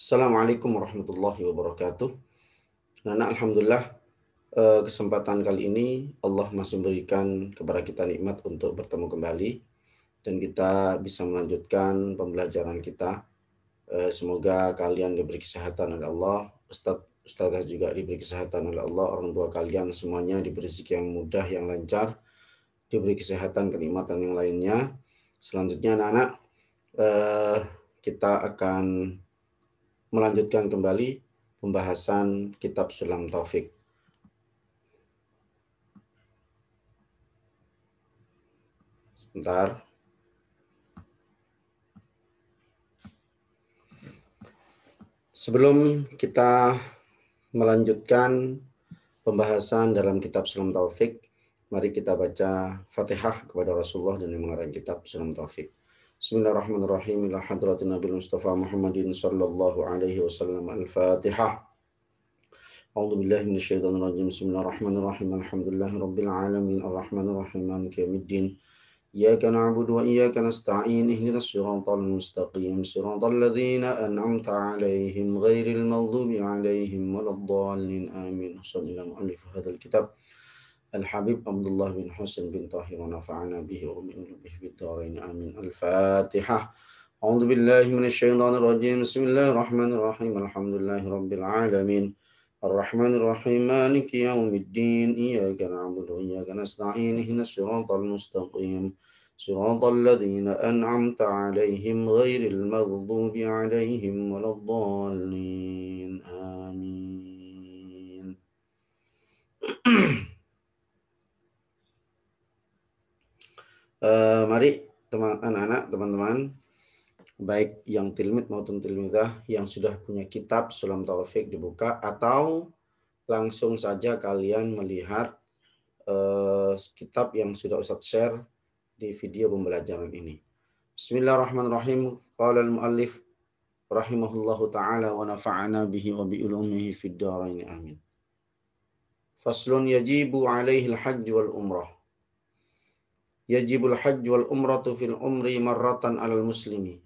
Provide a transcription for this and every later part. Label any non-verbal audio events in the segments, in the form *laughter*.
Assalamualaikum warahmatullahi wabarakatuh. Nana, Alhamdulillah eh, kesempatan kali ini Allah masih memberikan kepada kita nikmat untuk bertemu kembali dan kita bisa melanjutkan pembelajaran kita. Eh, semoga kalian diberi kesehatan oleh Allah, Ustadz Ustazah juga diberi kesehatan oleh Allah, orang tua kalian semuanya diberi rezeki yang mudah, yang lancar, diberi kesehatan, kenikmatan yang lainnya. Selanjutnya anak-anak, eh, kita akan melanjutkan kembali pembahasan kitab Sulam Taufik. Sebentar. Sebelum kita melanjutkan pembahasan dalam kitab Sulam Taufik, mari kita baca Fatihah kepada Rasulullah dan yang mengarang kitab Sulam Taufik. Bismillahirrahmanirrahim. Ila hadratin Nabi Mustafa Muhammadin sallallahu alaihi wasallam. al الفاتحة أعوذ بالله من الشيطان الرجيم بسم الله الرحمن الرحيم الحمد لله رب العالمين الرحمن الرحيم مالك يوم الدين إياك نعبد وإياك نستعين اهدنا الصراط المستقيم صراط الذين أنعمت عليهم غير المغضوب عليهم ولا الضالين آمين صلى الله عليه هذا الكتاب الحبيب عبد الله بن حسن بن طاهر ونفعنا به ومن به بالدارين آمين الفاتحة أعوذ بالله من الشيطان الرجيم بسم الله الرحمن الرحيم الحمد لله رب العالمين الرحمن الرحيم مالك يوم الدين إياك نعبد وإياك نستعين اهدنا الصراط المستقيم صراط الذين أنعمت عليهم غير المغضوب عليهم ولا الضالين آمين *clears throat* Uh, mari teman anak-anak, teman-teman, baik yang tilmit maupun tilmidah yang sudah punya kitab Sulam Taufik dibuka atau langsung saja kalian melihat uh, kitab yang sudah Ustadz share di video pembelajaran ini. Bismillahirrahmanirrahim. Qala al-muallif rahimahullahu taala wa nafa'ana bihi wa bi ulumihi dharain amin. Faslun yajibu alaihi al-hajj wal umrah. يجب الحج والعمرة في العمر مرة على المسلم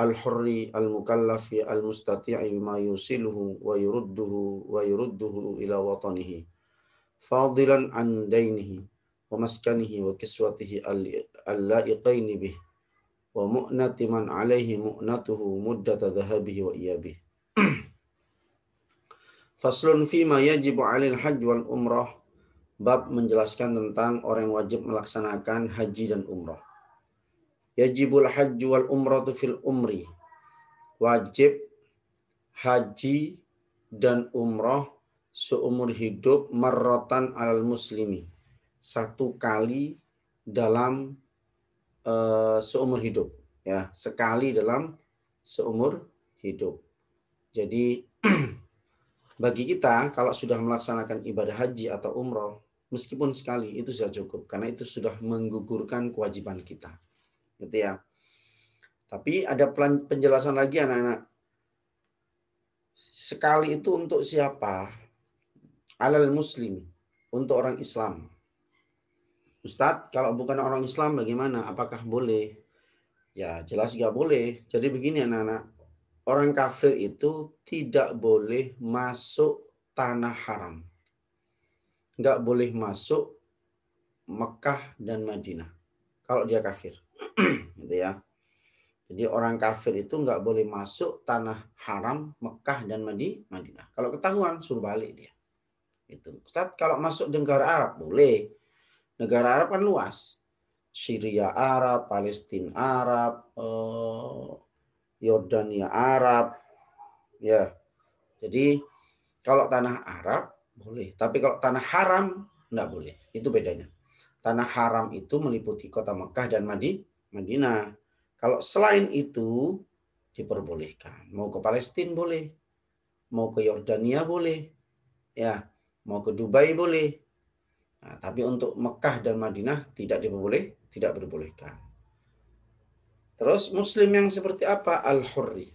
الحر المكلف المستطيع بما يوصله ويرده ويرده إلى وطنه فاضلا عن دينه ومسكنه وكسوته اللائقين به ومؤنة من عليه مؤنته مدة ذهابه وإيابه *clears throat* فصل فيما يجب على الحج والأمرة bab menjelaskan tentang orang yang wajib melaksanakan haji dan umroh. Yajibul haji wal tu fil umri. Wajib haji dan umroh seumur hidup marrotan alal muslimi. Satu kali dalam uh, seumur hidup ya, sekali dalam seumur hidup. Jadi *clears throat* bagi kita kalau sudah melaksanakan ibadah haji atau umroh meskipun sekali itu sudah cukup karena itu sudah menggugurkan kewajiban kita gitu ya tapi ada penjelasan lagi anak-anak sekali itu untuk siapa alal muslim untuk orang Islam Ustadz kalau bukan orang Islam bagaimana apakah boleh ya jelas nggak boleh jadi begini anak-anak orang kafir itu tidak boleh masuk tanah haram nggak boleh masuk Mekah dan Madinah kalau dia kafir *clears throat* gitu ya jadi orang kafir itu nggak boleh masuk tanah haram Mekah dan Madinah kalau ketahuan suruh balik dia itu Ustaz kalau masuk negara Arab boleh negara Arab kan luas Syria Arab Palestina Arab eh, Arab ya jadi kalau tanah Arab boleh. Tapi kalau tanah haram, enggak boleh. Itu bedanya. Tanah haram itu meliputi kota Mekah dan Madi, Madinah. Kalau selain itu, diperbolehkan. Mau ke Palestina boleh. Mau ke Yordania boleh. Ya, mau ke Dubai boleh. Nah, tapi untuk Mekah dan Madinah tidak diperboleh, tidak diperbolehkan. Terus muslim yang seperti apa? Al-hurri.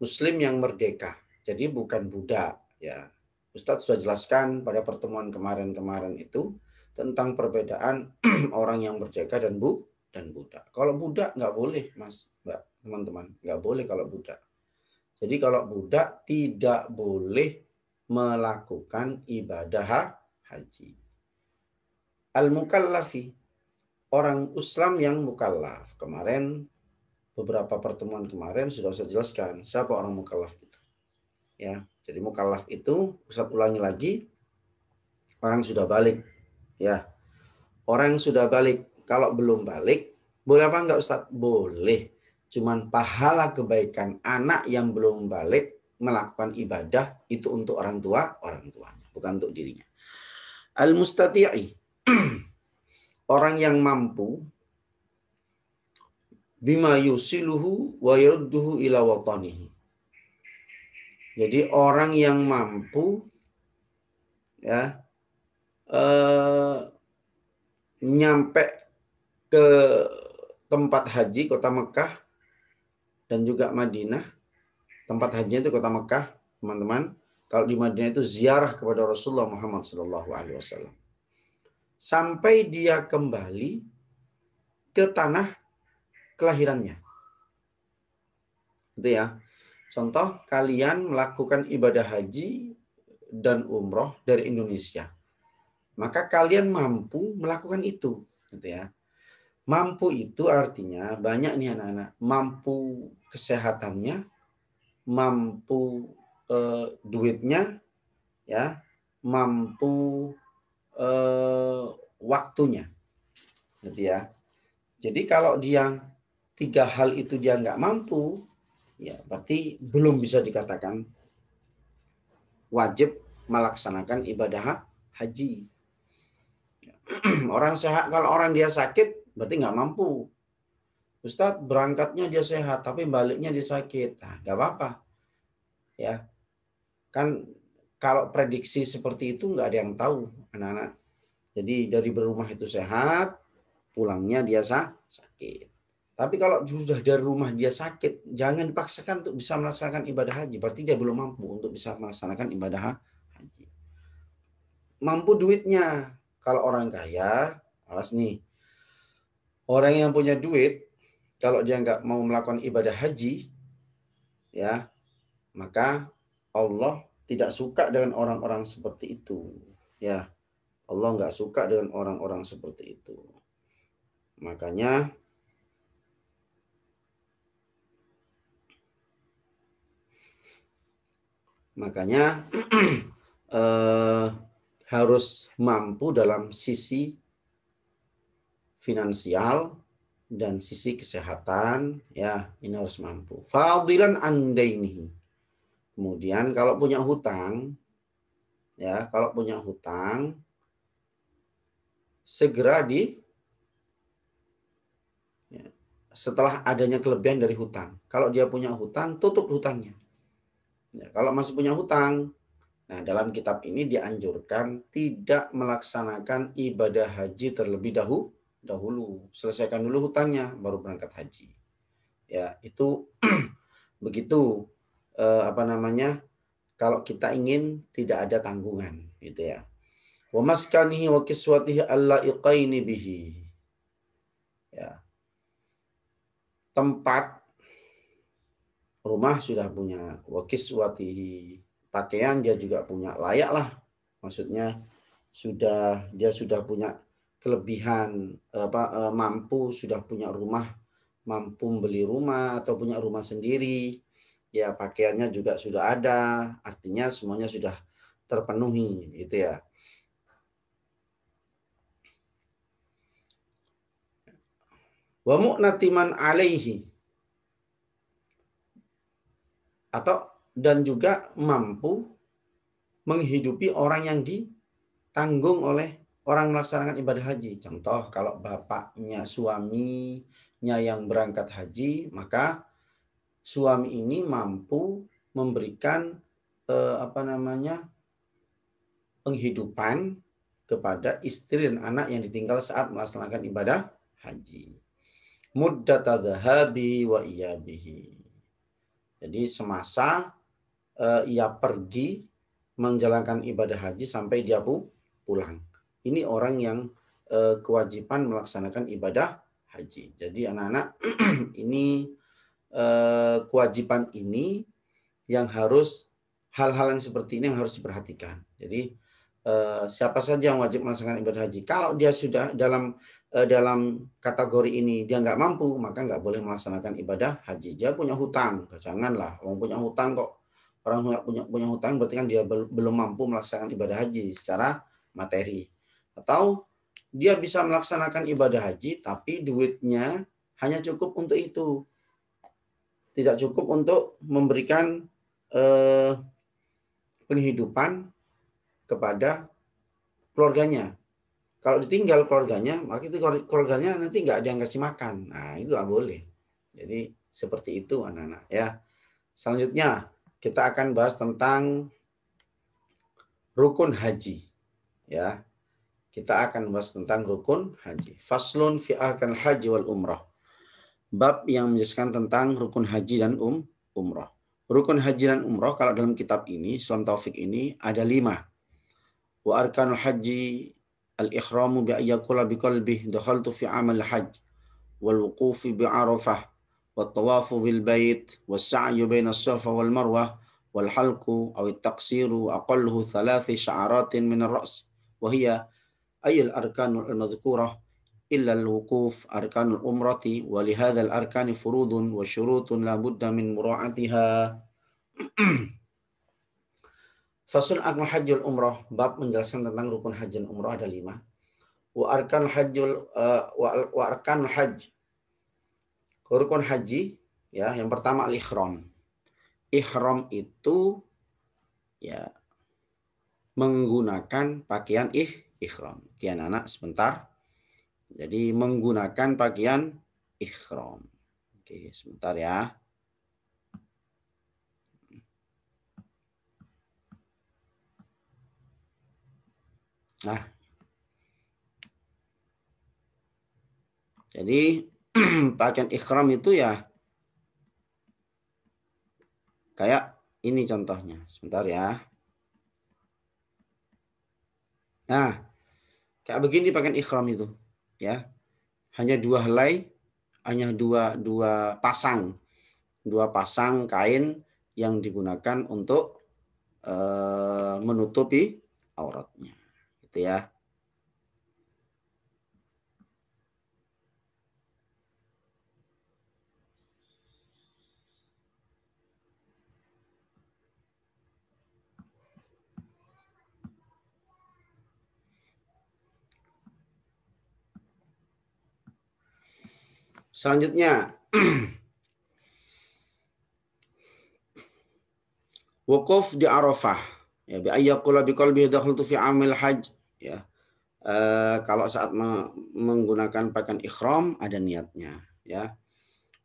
Muslim yang merdeka. Jadi bukan budak, ya. Ustadz sudah jelaskan pada pertemuan kemarin-kemarin itu tentang perbedaan *clears throat* orang yang merdeka dan bu dan budak. Kalau budak nggak boleh, Mas, Mbak, teman-teman, nggak boleh kalau budak. Jadi kalau budak tidak boleh melakukan ibadah haji. Al-mukallafi, orang Islam yang mukallaf. Kemarin beberapa pertemuan kemarin sudah saya jelaskan siapa orang mukallaf itu ya jadi mukallaf itu Ustaz ulangi lagi orang sudah balik ya orang sudah balik kalau belum balik boleh apa enggak Ustaz boleh cuman pahala kebaikan anak yang belum balik melakukan ibadah itu untuk orang tua orang tuanya bukan untuk dirinya al mustati'i *clears throat* orang yang mampu bima yusiluhu wa yarudduhu ila watanihi jadi orang yang mampu ya eh, nyampe ke tempat haji kota Mekah dan juga Madinah. Tempat hajinya itu kota Mekah, teman-teman. Kalau di Madinah itu ziarah kepada Rasulullah Muhammad SAW. Sampai dia kembali ke tanah kelahirannya. Itu ya. Contoh, kalian melakukan ibadah haji dan umroh dari Indonesia. Maka kalian mampu melakukan itu. Gitu ya. Mampu itu artinya banyak nih anak-anak. Mampu kesehatannya, mampu eh, duitnya, ya, mampu eh, waktunya. Gitu ya. Jadi kalau dia tiga hal itu dia nggak mampu, ya berarti belum bisa dikatakan wajib melaksanakan ibadah haji. *clears throat* Orang sehat kalau orang dia sakit berarti nggak mampu. Ustadz berangkatnya dia sehat tapi baliknya dia sakit, nah, nggak apa-apa. Ya kan kalau prediksi seperti itu nggak ada yang tahu anak-anak. Jadi dari berumah itu sehat, pulangnya dia sakit. Tapi kalau sudah dari rumah dia sakit, jangan dipaksakan untuk bisa melaksanakan ibadah haji. Berarti dia belum mampu untuk bisa melaksanakan ibadah haji. Mampu duitnya. Kalau orang kaya, awas nih. Orang yang punya duit, kalau dia nggak mau melakukan ibadah haji, ya maka Allah tidak suka dengan orang-orang seperti itu. Ya, Allah nggak suka dengan orang-orang seperti itu. Makanya Makanya *clears throat* eh, harus mampu dalam sisi finansial dan sisi kesehatan ya ini harus mampu. Fadilan ini Kemudian kalau punya hutang ya kalau punya hutang segera di ya, setelah adanya kelebihan dari hutang. Kalau dia punya hutang tutup hutangnya. Ya, kalau masih punya hutang, nah dalam kitab ini dianjurkan tidak melaksanakan ibadah haji terlebih dahulu. Dahulu selesaikan dulu hutangnya, baru berangkat haji. Ya itu *clears throat* begitu eh, apa namanya? Kalau kita ingin tidak ada tanggungan, gitu ya. Wa maskanihi wa kiswatihi bihi. Ya. Tempat rumah sudah punya wakiswatihi pakaian dia juga punya layak lah maksudnya sudah dia sudah punya kelebihan apa e, mampu sudah punya rumah mampu beli rumah atau punya rumah sendiri ya pakaiannya juga sudah ada artinya semuanya sudah terpenuhi gitu ya wa mu'natiman alaihi atau dan juga mampu menghidupi orang yang ditanggung oleh orang melaksanakan ibadah haji. Contoh kalau bapaknya suaminya yang berangkat haji, maka suami ini mampu memberikan eh, apa namanya penghidupan kepada istri dan anak yang ditinggal saat melaksanakan ibadah haji. Muddatadhabi wa iyabihi. Jadi semasa uh, ia pergi menjalankan ibadah haji sampai dia pulang. Ini orang yang uh, kewajiban melaksanakan ibadah haji. Jadi anak-anak *clears throat* ini eh, kewajiban ini yang harus hal-hal yang seperti ini yang harus diperhatikan. Jadi Eh, siapa saja yang wajib melaksanakan ibadah haji. Kalau dia sudah dalam eh, dalam kategori ini dia nggak mampu, maka nggak boleh melaksanakan ibadah haji. Dia punya hutang, janganlah. Orang punya hutang kok. Orang punya punya hutang berarti kan dia belum mampu melaksanakan ibadah haji secara materi. Atau dia bisa melaksanakan ibadah haji tapi duitnya hanya cukup untuk itu. Tidak cukup untuk memberikan eh, penghidupan kepada keluarganya. Kalau ditinggal keluarganya, maka itu keluarganya nanti nggak ada yang kasih makan. Nah, itu nggak boleh. Jadi seperti itu anak-anak ya. Selanjutnya kita akan bahas tentang rukun haji. Ya. Kita akan bahas tentang rukun haji. Faslun fi haji wal umrah. Bab yang menjelaskan tentang rukun haji dan um umrah. Rukun haji dan umrah kalau dalam kitab ini, Islam Taufik ini ada lima وأركان الحج الإحرام بأن يقول بقلبه دخلت في عمل الحج والوقوف بعرفة والطواف بالبيت والسعي بين الصفا والمروة والحلق أو التقصير أقله ثلاث شعرات من الرأس وهي أي الأركان المذكورة إلا الوقوف أركان الأمرة ولهذا الأركان فروض وشروط لا بد من مراعاتها *clears throat* Fasul Akmal Hajjul Umroh, bab menjelaskan tentang rukun haji umroh ada lima. Wa arkan hajjul uh, wa arkan haj. Rukun haji ya, yang pertama al-ihram. Ihram itu ya menggunakan pakaian ih ihram. Kian anak sebentar. Jadi menggunakan pakaian ihram. Oke, sebentar ya. Nah, jadi *clears throat* pakaian ikhram itu ya kayak ini contohnya. Sebentar ya. Nah, kayak begini pakaian ikhram itu, ya. Hanya dua helai, hanya dua dua pasang, dua pasang kain yang digunakan untuk eh, menutupi auratnya gitu ya. Selanjutnya, *clears throat* wukuf di Arafah. Ya, bi ayyakula bi qalbi fi amil hajj ya e, kalau saat me menggunakan pakaian ikhram ada niatnya ya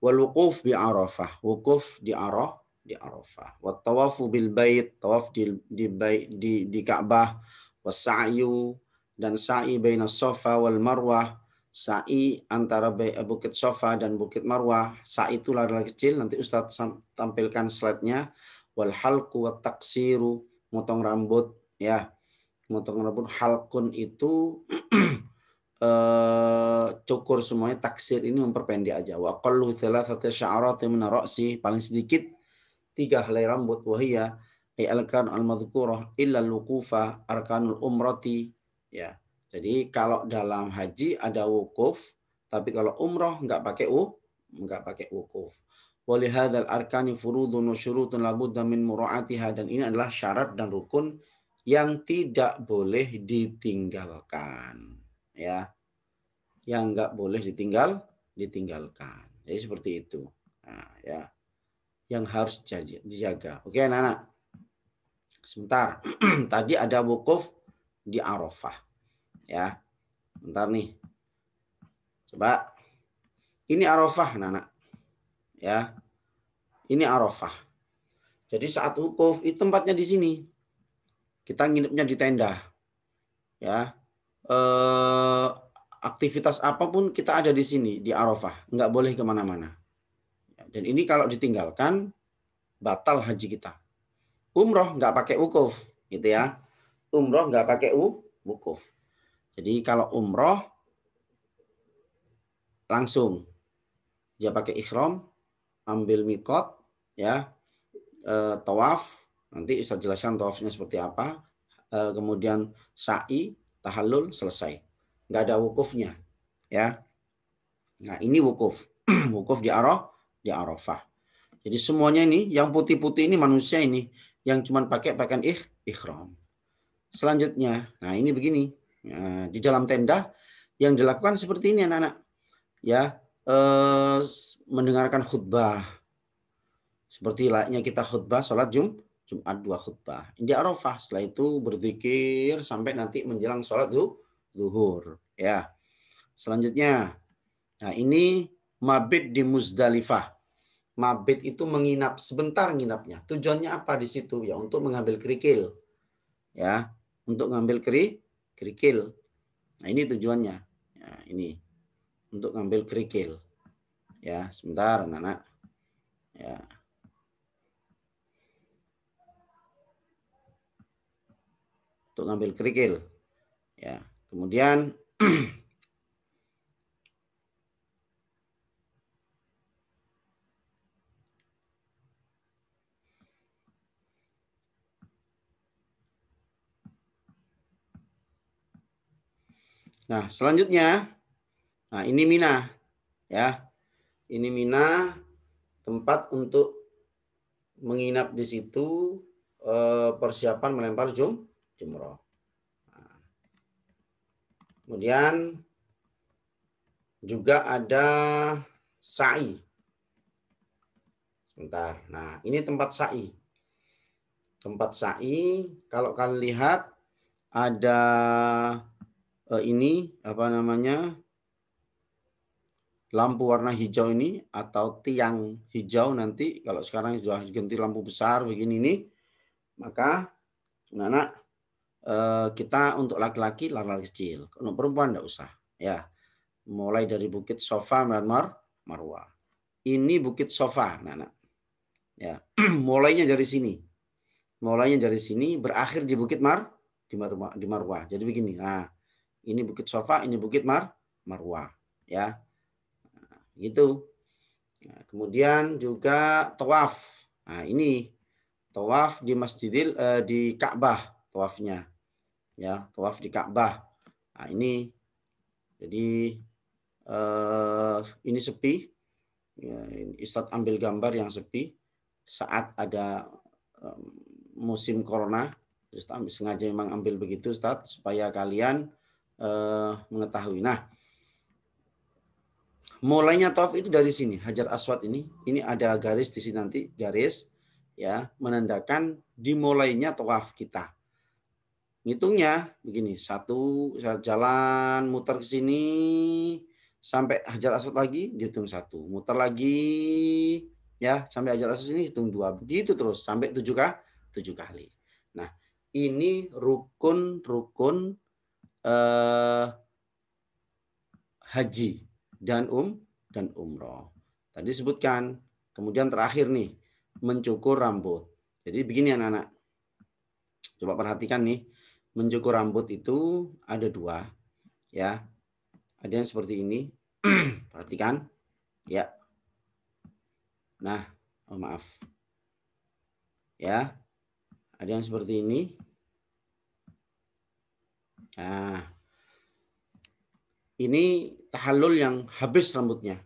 wal di bi arafah wukuf di arah di arafah Watawafu bil bait tawaf di di bait di, di ka'bah wasa'yu dan sa'i baina sofa wal marwah sa'i antara eh, bukit sofa dan bukit marwah sa'i itu adalah kecil nanti ustaz tampilkan slide-nya wal halku wat taksiru motong rambut ya Motong rambut halkun itu *clears throat* eh, cukur semuanya taksir ini memperpendek aja. Wa qallu thalathati sya'arati min ra'si paling sedikit tiga helai rambut wahia ay alkan al madhkurah illa al wuqufa arkanul umrati ya. Jadi kalau dalam haji ada wukuf, tapi kalau umroh nggak pakai u, nggak pakai wukuf. hadzal arkani furudun wa syurutun labudda min mura'atiha dan ini adalah syarat dan rukun yang tidak boleh ditinggalkan ya yang nggak boleh ditinggal ditinggalkan jadi seperti itu nah, ya yang harus dijaga oke anak-anak sebentar *clears throat* tadi ada wukuf di Arafah ya sebentar nih coba ini Arafah anak-anak ya ini Arafah jadi saat wukuf itu tempatnya di sini kita nginepnya di tenda ya eh, aktivitas apapun kita ada di sini di Arafah nggak boleh kemana-mana dan ini kalau ditinggalkan batal haji kita umroh nggak pakai wukuf gitu ya umroh nggak pakai wukuf jadi kalau umroh langsung dia pakai ikhram ambil mikot ya eh, tawaf Nanti saya jelaskan tawafnya seperti apa. Eh, kemudian sa'i, tahallul, selesai. Nggak ada wukufnya. ya. Nah ini wukuf. *clears throat* wukuf di Arof, Di Arafah. Jadi semuanya ini, yang putih-putih ini manusia ini. Yang cuma pakai pakaian ikh, ikhram. Selanjutnya, nah ini begini. Ya, di dalam tenda yang dilakukan seperti ini anak-anak. Ya, eh, mendengarkan khutbah. Seperti layaknya kita khutbah sholat Jum, Jumat dua khutbah. Di Arafah setelah itu berzikir sampai nanti menjelang sholat zuhur. Ya. Selanjutnya, nah ini mabit di Muzdalifah. Mabit itu menginap sebentar nginapnya. Tujuannya apa di situ? Ya untuk mengambil kerikil. Ya, untuk ngambil keri, kerikil. Nah, ini tujuannya. Ya, ini untuk ngambil kerikil. Ya, sebentar anak-anak. Ya. untuk ngambil kerikil. Ya, kemudian *clears throat* Nah, selanjutnya nah ini Mina ya. Ini Mina tempat untuk menginap di situ eh, persiapan melempar jumroh jumroh. Nah. Kemudian juga ada sa'i. Sebentar. Nah, ini tempat sa'i. Tempat sa'i kalau kalian lihat ada eh, ini apa namanya? lampu warna hijau ini atau tiang hijau nanti kalau sekarang sudah ganti lampu besar begini ini maka anak-anak Eh, kita untuk laki-laki laki-laki kecil. Untuk perempuan tidak usah. Ya, mulai dari Bukit Sofa Myanmar Marwa. Ini Bukit Sofa, anak Ya, *clears throat* mulainya dari sini. Mulainya dari sini berakhir di Bukit Mar di Marwa, di Marwa. Jadi begini. Nah, ini Bukit Sofa, ini Bukit Mar Marwa, ya. Nah, gitu. Nah, kemudian juga tawaf. Nah, ini tawaf di Masjidil eh, di Ka'bah tawafnya. Ya, tawaf di Ka'bah. Nah, ini jadi eh, ini sepi. Ya, Ustadz ambil gambar yang sepi saat ada eh, musim corona. Ustadz sengaja memang ambil begitu Ustadz supaya kalian eh, mengetahui. Nah, mulainya tawaf itu dari sini hajar aswad ini ini ada garis di sini nanti garis ya menandakan dimulainya tawaf kita ngitungnya begini satu jalan muter ke sini sampai hajar aswad lagi dihitung satu muter lagi ya sampai hajar aswad ini hitung dua begitu terus sampai tujuh kah tujuh kali nah ini rukun rukun eh, haji dan um dan umroh tadi sebutkan kemudian terakhir nih mencukur rambut jadi begini anak-anak coba perhatikan nih mencukur rambut itu ada dua ya ada yang seperti ini *clears throat* perhatikan ya nah oh maaf ya ada yang seperti ini nah ini tahallul yang habis rambutnya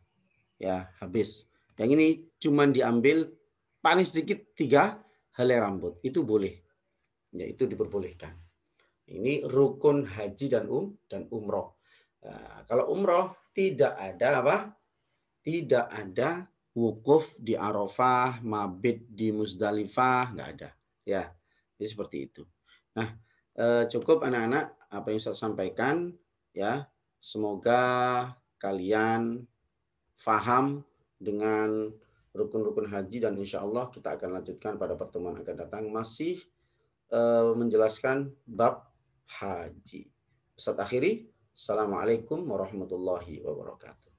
ya habis yang ini cuma diambil paling sedikit tiga helai rambut itu boleh ya itu diperbolehkan ini rukun haji dan um dan umroh. Nah, kalau umroh tidak ada apa? Tidak ada wukuf di Arafah, mabit di Musdalifah, nggak ada. Ya, jadi seperti itu. Nah, eh, cukup anak-anak apa yang saya sampaikan ya. Semoga kalian faham dengan rukun-rukun haji dan insya Allah kita akan lanjutkan pada pertemuan akan datang masih eh, menjelaskan bab haji. Ustaz akhiri, Assalamualaikum warahmatullahi wabarakatuh.